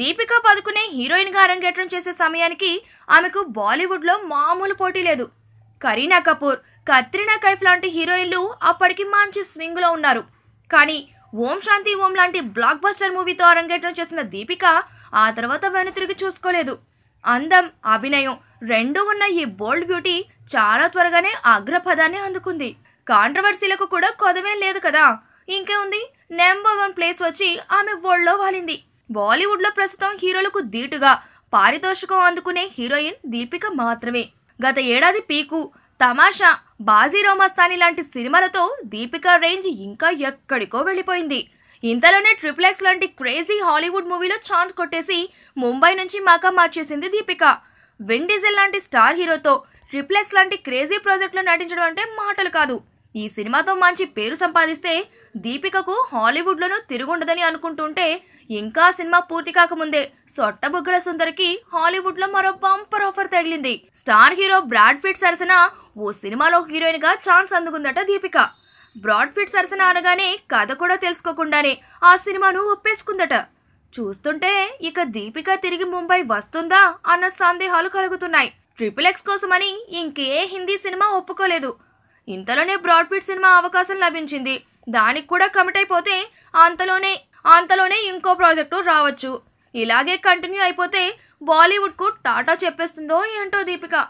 దీపికా పదుకునే హీరోయిన్గా అరంగేట్రం చేసే సమయానికి ఆమెకు బాలీవుడ్లో మామూలు పోటీ లేదు కరీనా కపూర్ కత్రినా కైఫ్ లాంటి హీరోయిన్లు అప్పటికి మంచి లో ఉన్నారు కానీ ఓం శాంతి ఓం లాంటి బ్లాక్ బస్టర్ మూవీతో అరంగేట్రం చేసిన దీపిక ఆ తర్వాత వెనుతిరిగి చూసుకోలేదు అందం అభినయం రెండూ ఉన్న ఈ బోల్డ్ బ్యూటీ చాలా త్వరగానే అగ్రపదాన్ని అందుకుంది కాంట్రవర్సీలకు కూడా కొదవేం లేదు కదా ఇంకేముంది నెంబర్ వన్ ప్లేస్ వచ్చి ఆమె వరల్డ్లో వాలింది బాలీవుడ్లో ప్రస్తుతం హీరోలకు ధీటుగా పారితోషికం అందుకునే హీరోయిన్ దీపిక మాత్రమే గత ఏడాది పీకు తమాషా బాజీ మస్తాని లాంటి సినిమాలతో దీపిక రేంజ్ ఇంకా ఎక్కడికో వెళ్ళిపోయింది ఇంతలోనే ట్రిప్లెక్స్ లాంటి క్రేజీ హాలీవుడ్ మూవీలో ఛాన్స్ కొట్టేసి ముంబై నుంచి మాకా మార్చేసింది దీపిక విన్ డీజిల్ లాంటి స్టార్ హీరోతో ట్రిప్లెక్స్ లాంటి క్రేజీ ప్రాజెక్టులో నటించడం అంటే మాటలు కాదు ఈ సినిమాతో మంచి పేరు సంపాదిస్తే దీపికకు హాలీవుడ్లోనూ తిరుగుండదని అనుకుంటుంటే ఇంకా సినిమా పూర్తి కాకముందే సొట్టబుగ్గల సుందరికి హాలీవుడ్లో మరో బంపర్ ఆఫర్ తగిలింది స్టార్ హీరో బ్రాడ్ ఫిట్ సరసన ఓ సినిమాలో హీరోయిన్గా ఛాన్స్ అందుకుందట దీపిక బ్రాడ్ ఫిట్ సరసన అనగానే కథ కూడా తెలుసుకోకుండానే ఆ సినిమాను ఒప్పేసుకుందట చూస్తుంటే ఇక దీపిక తిరిగి ముంబై వస్తుందా అన్న సందేహాలు కలుగుతున్నాయి ట్రిపుల్ ఎక్స్ కోసమని ఇంకే హిందీ సినిమా ఒప్పుకోలేదు ఇంతలోనే బ్రాడ్ఫిట్ సినిమా అవకాశం లభించింది దానికి కూడా కమిట్ అయిపోతే అంతలోనే అంతలోనే ఇంకో ప్రాజెక్టు రావచ్చు ఇలాగే కంటిన్యూ అయిపోతే బాలీవుడ్కు టాటా చెప్పేస్తుందో ఏంటో దీపిక